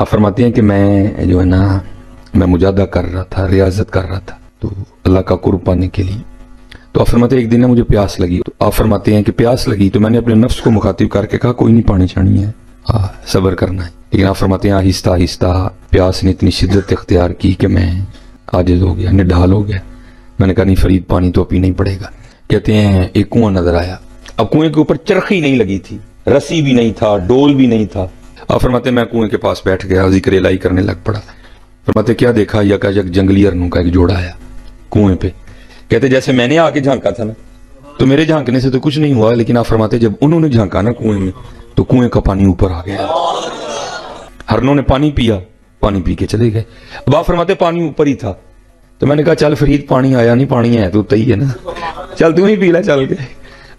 आप फरमाती हैं कि मैं जो है ना मैं मुजादा कर रहा था रियाजत कर रहा था तो अल्लाह का कुर पाने के लिए तो आप फरमाते एक दिन ना मुझे प्यास लगी तो आप फरमाते हैं कि प्यास लगी तो मैंने अपने नफ्स को मुखातिब करके कहा कोई नहीं पानी छानी है हाँ सब्र करना है लेकिन आप फरमाते हैं आहिस्ता आहिस्ता प्यास ने इतनी शिद्दत इख्तियार की कि मैं आजिज हो गया निढाल हो गया मैंने कहा नहीं फरीद पानी तो पीना ही पड़ेगा कहते हैं एक कुआं नजर आया अब कुएं के ऊपर चरखी नहीं लगी थी रस्सी भी नहीं था डोल भी नहीं था और फरमाते मैं कुएं के पास बैठ गया जिक्र लाई करने लग पड़ा फरमाते क्या देखा यकायक जंगली अरनू का एक जोड़ा आया कुएं पे कहते जैसे मैंने आके झांका था ना तो मेरे झांकने से तो कुछ नहीं हुआ लेकिन आप फरमाते जब उन्होंने झांका ना कुएं में तो कुएं का पानी ऊपर आ गया हरनों ने पानी पिया पानी पी के चले गए अब आप फरमाते पानी ऊपर ही था तो मैंने कहा चल फरीद पानी आया नहीं पानी है तो उत्ता ही है ना चल तू ही पी ला चल के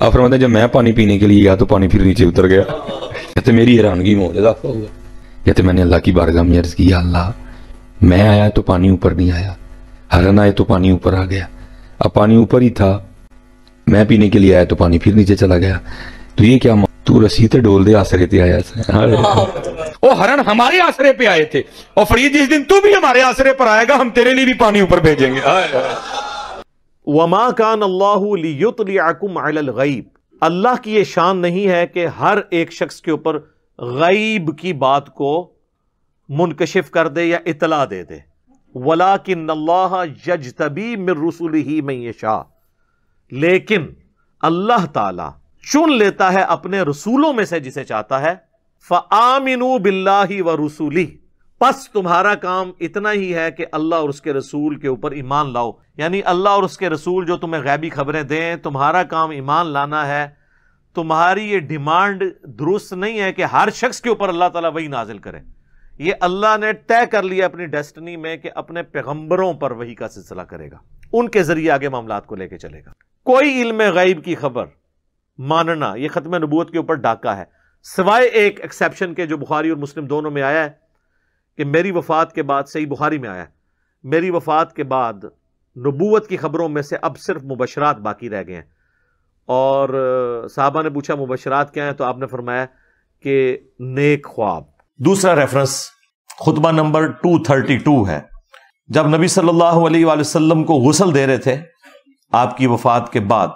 आप फरमाते जब मैं पानी पीने के लिए गया तो पानी फिर नीचे उतर गया तो मेरी हैरानगी में हो जाए आपका हुआ तो मैंने अल्लाह की बारगाह में अर्ज किया अल्लाह मैं आया तो पानी ऊपर नहीं आया हरन आए तो पानी ऊपर आ गया अब पानी ऊपर ही था मैं पीने के लिए आया तो पानी फिर नीचे चला गया तो ये क्या तू रसी ते डोल दे आसरे पे आया वो हाँ। हरन हमारे आसरे पे आए थे और फरीद जिस दिन तू भी हमारे आसरे पर आएगा हम तेरे लिए भी पानी ऊपर भेजेंगे वमा कान अल्लाह अल्लाह की यह शान नहीं है कि हर एक शख्स के ऊपर गईब की बात को मुनकशिफ कर दे या इतला दे दे वला कि जज तबी मिर रसूल ही में ये शाह लेकिन अल्लाह ताला चुन लेता है अपने रसूलों में से जिसे चाहता है फ आमिन बिल्ला व रसूली बस तुम्हारा काम इतना ही है कि अल्लाह और उसके रसूल के ऊपर ईमान लाओ यानी अल्लाह और उसके रसूल जो तुम्हें गैबी खबरें दें तुम्हारा काम ईमान लाना है तुम्हारी ये डिमांड दुरुस्त नहीं है कि हर शख्स के ऊपर अल्लाह ताला वही नाजिल करे ये अल्लाह ने तय कर लिया अपनी डेस्टनी में कि अपने पैगंबरों पर वही का सिलसिला करेगा उनके जरिए आगे मामला को लेकर चलेगा कोई इल्म गैब की खबर मानना यह खत्म नबूत के ऊपर डाका है सिवाय एक एक्सेप्शन के जो बुखारी और मुस्लिम दोनों में आया है कि मेरी वफ़ात के बाद सही बुखारी में आया मेरी वफ़ात के बाद नबूवत की ख़बरों में से अब सिर्फ मुबशरात बाकी रह गए हैं और साहबा ने पूछा मुबशरात क्या है तो आपने फरमाया कि नेक ख्वाब दूसरा रेफरेंस खुतबा नंबर टू थर्टी टू है जब नबी सल्लल्लाहु अलैहि वसल्लम को गुसल दे रहे थे आपकी वफात के बाद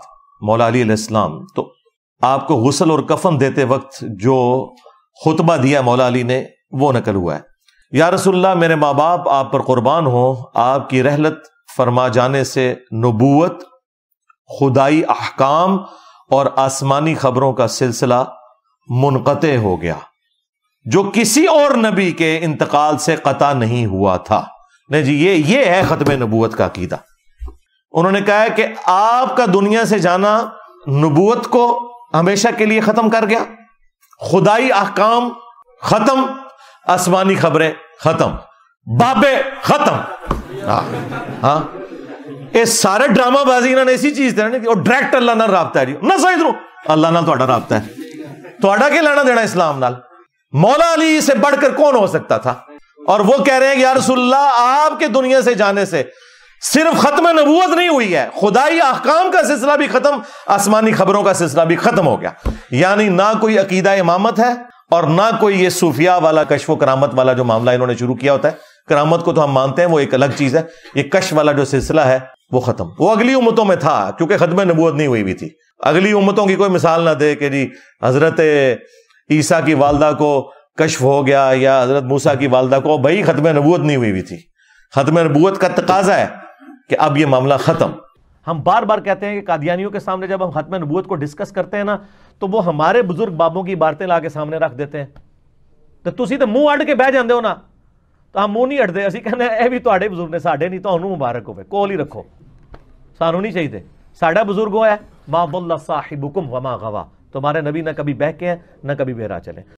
मौला अलीस्लाम तो आपको गुसल और कफन देते वक्त जो खुतबा दिया मौला अली ने वो नकल हुआ है या रसुल्ला मेरे माँ बाप आप पर कुर्बान हो आपकी रहलत फरमा जाने से नबूत खुदाई अहकाम और आसमानी खबरों का सिलसिला मुनक़ हो गया जो किसी और नबी के इंतकाल से कता नहीं हुआ था नहीं जी ये ये है ख़त्म नबूत का अकीदा उन्होंने कहा है कि आपका दुनिया से जाना नबूत को हमेशा के लिए ख़त्म कर गया खुदाई अहकाम ख़त्म आसमानी खबरें खत्म बाबे खत्म हाँ, हाँ। ये सारे ड्रामाबाजी इन्होंने इसी चीज देना नहीं और डायरेक्ट अल्लाह ना रबता है जी ना सही दो अल्लाह ना थोड़ा रबता है थोड़ा क्या लेना देना इस्लाम नाल मौला अली से बढ़कर कौन हो सकता था और वो कह रहे हैं कि यारसुल्ला आपके दुनिया से जाने से सिर्फ खत्म नबूत नहीं हुई है खुदाई अहकाम का सिलसिला भी खत्म आसमानी खबरों का सिलसिला भी खत्म हो गया यानी ना कोई अकीदा इमामत है और ना कोई ये सूफिया वाला कशफ करामत वाला जो मामला इन्होंने शुरू किया होता है करामत को तो हम मानते हैं वो एक अलग चीज है ये कश वाला जो सिलसिला है वो खत्म वो अगली उम्मतों में था क्योंकि खत्म नबूत नहीं हुई भी थी अगली उम्मतों की कोई मिसाल ना दे कि जी हजरत ईसा की वालदा को कशफ हो गया या हजरत मूसा की वालदा को भाई खत्म नबूत नहीं हुई हुई थी खत्म नबूत का तकाजा है कि अब यह मामला खत्म हम बार बार कहते हैं कि कादियानियों के सामने जब हम हतम नबूत को डिस्कस करते हैं ना तो वो हमारे बुजुर्ग बाबों की इबारतें ला के सामने रख देते हैं तो तुम तो मुंह अड़ के बह जाते हो ना तो हम मुंह नहीं अड़ते असं कहने यह भी थोड़े बुजुर्ग ने साढ़े नहीं तो मुबारक होवे कोल ही रखो सानू नहीं चाहिए साढ़ा बुजुर्ग है माँ बुल्ला साहिबुकुम वमा गवा तुम्हारे नबी ना कभी बह के हैं ना कभी बेहरा चले